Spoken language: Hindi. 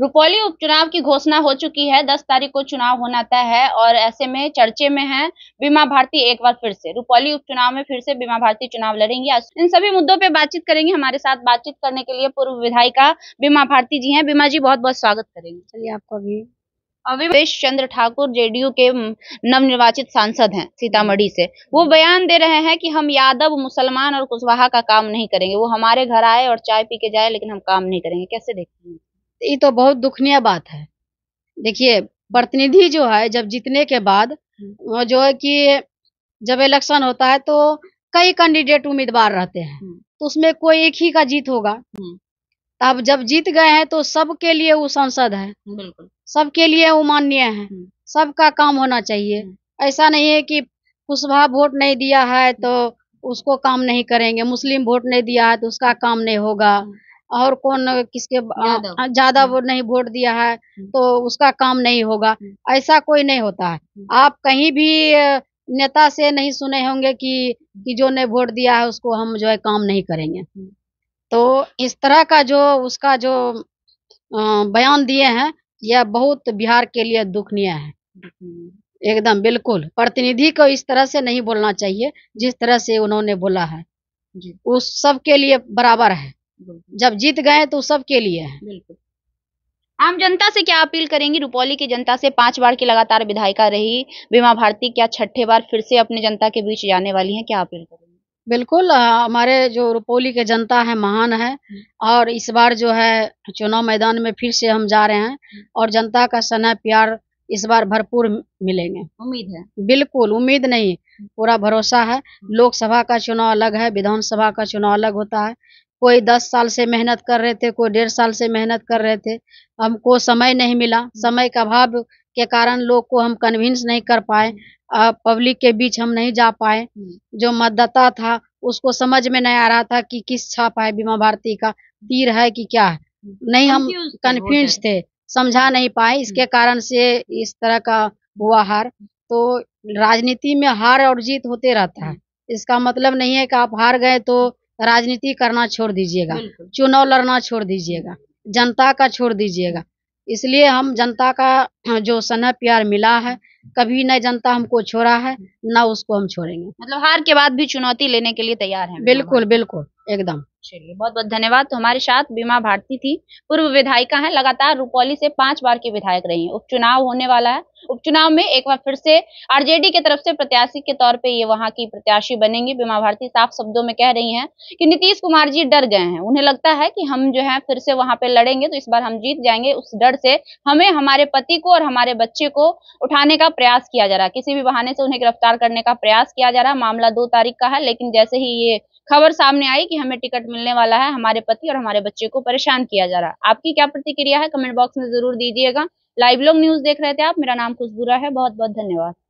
रुपौली उपचुनाव की घोषणा हो चुकी है दस तारीख को चुनाव होना तय है और ऐसे में चर्चे में है बीमा भारती एक बार फिर से रुपौली उपचुनाव में फिर से बीमा भारती चुनाव लड़ेंगी इन सभी मुद्दों पे बातचीत करेंगे हमारे साथ बातचीत करने के लिए पूर्व विधायिका बीमा भारती जी हैं बीमा जी बहुत बहुत स्वागत करेंगे चलिए आपको अभी अविवेश चंद्र ठाकुर जेडीयू के नवनिर्वाचित सांसद हैं सीतामढ़ी से वो बयान दे रहे हैं कि हम यादव मुसलमान और कुशवाहा का काम नहीं करेंगे वो हमारे घर आए और चाय पी के जाए लेकिन हम काम नहीं करेंगे कैसे देखते हैं ये तो बहुत दुखनीय बात है देखिए प्रतिनिधि जो है जब जीतने के बाद हम्म। जो है कि जब इलेक्शन होता है तो कई कैंडिडेट उम्मीदवार रहते हैं हम्म। तो उसमें कोई एक ही का जीत होगा तब हम्म। जब जीत गए हैं तो सबके लिए वो सांसद है सबके लिए वो माननीय है सबका काम होना चाहिए ऐसा नहीं है कि कुशभा वोट नहीं दिया है तो उसको काम नहीं करेंगे मुस्लिम वोट नहीं दिया है तो उसका काम नहीं होगा और कौन किसके ज्यादा हम्म। वो नहीं वोट दिया है हम्म। तो उसका काम नहीं होगा हम्म। ऐसा कोई नहीं होता है आप कहीं भी नेता से नहीं सुने होंगे कि कि जो ने वोट दिया है उसको हम जो है काम नहीं करेंगे तो इस तरह का जो उसका जो बयान दिए हैं यह बहुत बिहार के लिए दुखनीय है एकदम बिल्कुल प्रतिनिधि को इस तरह से नहीं बोलना चाहिए जिस तरह से उन्होंने बोला है उस सब के लिए बराबर है जब जीत गए तो सबके लिए है बिल्कुल आम जनता से क्या अपील करेंगी रुपौली की जनता से पांच बार की लगातार विधायिका रही बीमा भारती क्या छठे बार फिर से अपने जनता के बीच जाने वाली है क्या अपील करेंगी बिल्कुल हमारे जो रुपौली के जनता है महान है हम्म। और इस बार जो है चुनाव मैदान में फिर से हम जा रहे हैं हम्म। और जनता का सना प्यार इस बार भरपूर मिलेंगे उम्मीद है बिल्कुल उम्मीद नहीं पूरा भरोसा है हम्म। लोकसभा का चुनाव अलग है विधानसभा का चुनाव अलग होता है कोई दस साल से मेहनत कर रहे थे कोई डेढ़ साल से मेहनत कर रहे थे हमको समय नहीं मिला समय का अभाव के कारण लोग को हम कन्विंस नहीं कर पाए पब्लिक के बीच हम नहीं जा पाए जो मतदाता था उसको समझ में नहीं आ रहा था कि किस छाप है बीमा भारती का तीर है कि क्या है नहीं हम कन्फ्यूज थे समझा नहीं पाए हम्म। इसके कारण से इस तरह का हुआ हार तो राजनीति में हार और जीत होते रहता है हम्म। इसका मतलब नहीं है कि आप हार गए तो राजनीति करना छोड़ दीजिएगा चुनाव लड़ना छोड़ दीजिएगा जनता का छोड़ दीजिएगा इसलिए हम जनता का जो स्नेह प्यार मिला है कभी न जनता हमको छोड़ा है न उसको हम छोड़ेंगे मतलब हार के बाद भी चुनौती लेने के लिए तैयार है बिल्कुल बिल्कुल एकदम चलिए बहुत बहुत धन्यवाद तो हमारे साथ बीमा भारती थी पूर्व विधायिका हैं लगातार रुपौली से पांच बार की विधायक रही हैं उपचुनाव होने वाला है उपचुनाव में एक बार फिर से आरजेडी की तरफ से प्रत्याशी के तौर पे ये वहां की प्रत्याशी बनेंगी बीमा भारती साफ शब्दों में कह रही हैं कि नीतीश कुमार जी डर गए हैं उन्हें लगता है कि हम जो है फिर से वहां पे लड़ेंगे तो इस बार हम जीत जाएंगे उस डर से हमें हमारे पति को और हमारे बच्चे को उठाने का प्रयास किया जा रहा है किसी भी बहाने से उन्हें गिरफ्तार करने का प्रयास किया जा रहा है मामला दो तारीख का है लेकिन जैसे ही ये खबर सामने आई कि हमें टिकट मिलने वाला है हमारे पति और हमारे बच्चे को परेशान किया जा रहा है आपकी क्या प्रतिक्रिया है कमेंट बॉक्स में जरूर दीजिएगा लाइव लॉन्ग न्यूज देख रहे थे आप मेरा नाम खुशबूरा है बहुत बहुत धन्यवाद